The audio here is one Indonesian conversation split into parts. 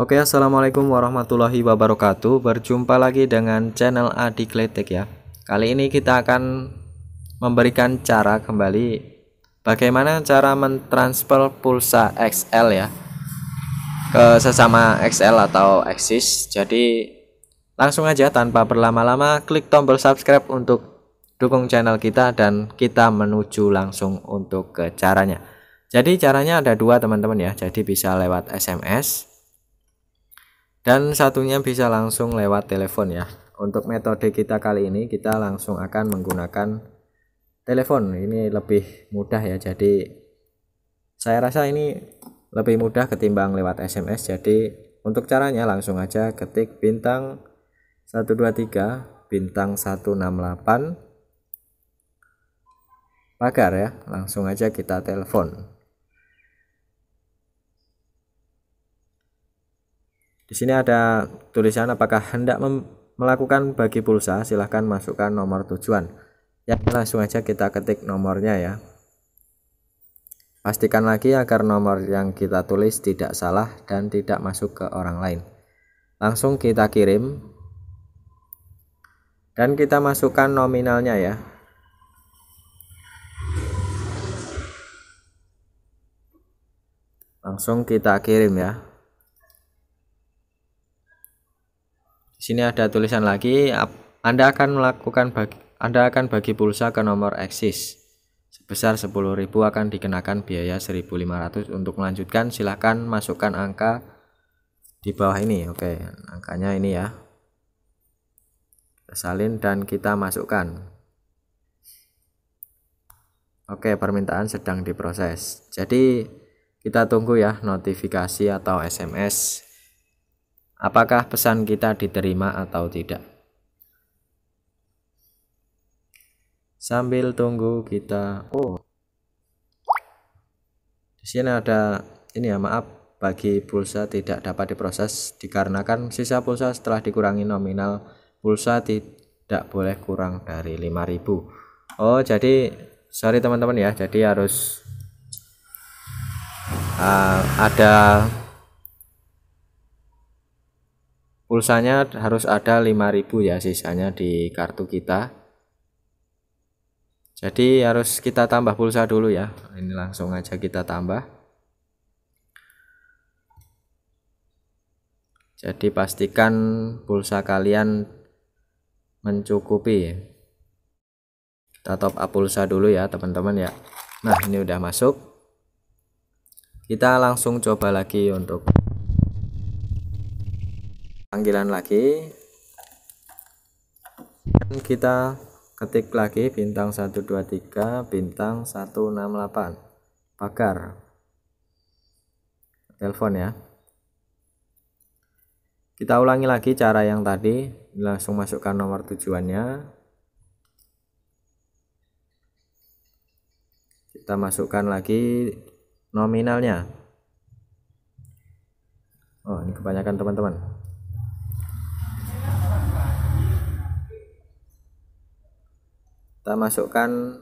Oke assalamualaikum warahmatullahi wabarakatuh Berjumpa lagi dengan channel Adi Kletek ya Kali ini kita akan memberikan cara kembali Bagaimana cara mentransfer pulsa XL ya Ke sesama XL atau Axis Jadi langsung aja tanpa berlama-lama Klik tombol subscribe untuk dukung channel kita Dan kita menuju langsung untuk ke caranya jadi caranya ada dua teman-teman ya jadi bisa lewat SMS dan satunya bisa langsung lewat telepon ya untuk metode kita kali ini kita langsung akan menggunakan telepon ini lebih mudah ya jadi saya rasa ini lebih mudah ketimbang lewat SMS jadi untuk caranya langsung aja ketik bintang 123 bintang 168 pagar ya langsung aja kita telepon Di sini ada tulisan apakah hendak melakukan bagi pulsa, silahkan masukkan nomor tujuan. Ya, langsung aja kita ketik nomornya ya. Pastikan lagi agar nomor yang kita tulis tidak salah dan tidak masuk ke orang lain. Langsung kita kirim. Dan kita masukkan nominalnya ya. Langsung kita kirim ya. Di sini ada tulisan lagi Anda akan melakukan bagi, Anda akan bagi pulsa ke nomor eksis sebesar 10.000 akan dikenakan biaya 1.500 untuk melanjutkan silahkan masukkan angka di bawah ini oke angkanya ini ya salin dan kita masukkan oke permintaan sedang diproses jadi kita tunggu ya notifikasi atau SMS Apakah pesan kita diterima atau tidak? Sambil tunggu kita oh. Di sini ada ini ya, maaf bagi pulsa tidak dapat diproses dikarenakan sisa pulsa setelah dikurangi nominal pulsa tidak boleh kurang dari 5000. Oh, jadi sorry teman-teman ya, jadi harus uh, ada pulsanya harus ada 5000 ya sisanya di kartu kita jadi harus kita tambah pulsa dulu ya ini langsung aja kita tambah jadi pastikan pulsa kalian mencukupi kita top up pulsa dulu ya teman-teman ya nah ini udah masuk kita langsung coba lagi untuk panggilan lagi dan kita ketik lagi bintang 123 bintang 168 pagar telepon ya kita ulangi lagi cara yang tadi langsung masukkan nomor tujuannya kita masukkan lagi nominalnya oh ini kebanyakan teman-teman kita masukkan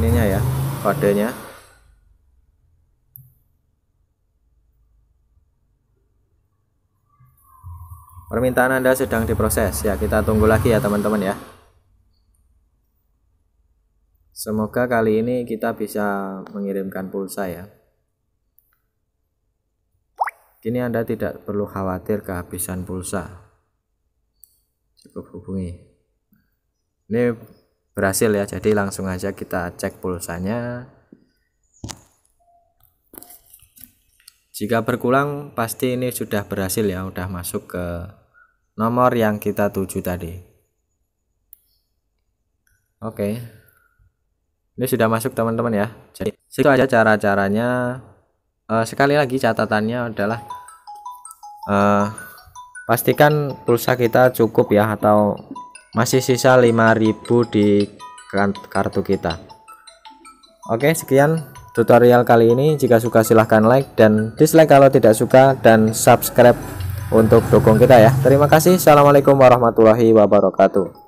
ininya ya kodenya permintaan anda sedang diproses ya kita tunggu lagi ya teman-teman ya semoga kali ini kita bisa mengirimkan pulsa ya kini anda tidak perlu khawatir kehabisan pulsa cukup hubungi ini berhasil ya jadi langsung aja kita cek pulsanya jika berkurang pasti ini sudah berhasil ya udah masuk ke nomor yang kita tuju tadi oke ini sudah masuk teman-teman ya jadi itu aja cara-caranya eh, sekali lagi catatannya adalah eh, pastikan pulsa kita cukup ya atau masih sisa 5000 di kan- kartu kita oke sekian tutorial kali ini jika suka silahkan like dan dislike kalau tidak suka dan subscribe untuk dukung kita ya terima kasih assalamualaikum warahmatullahi wabarakatuh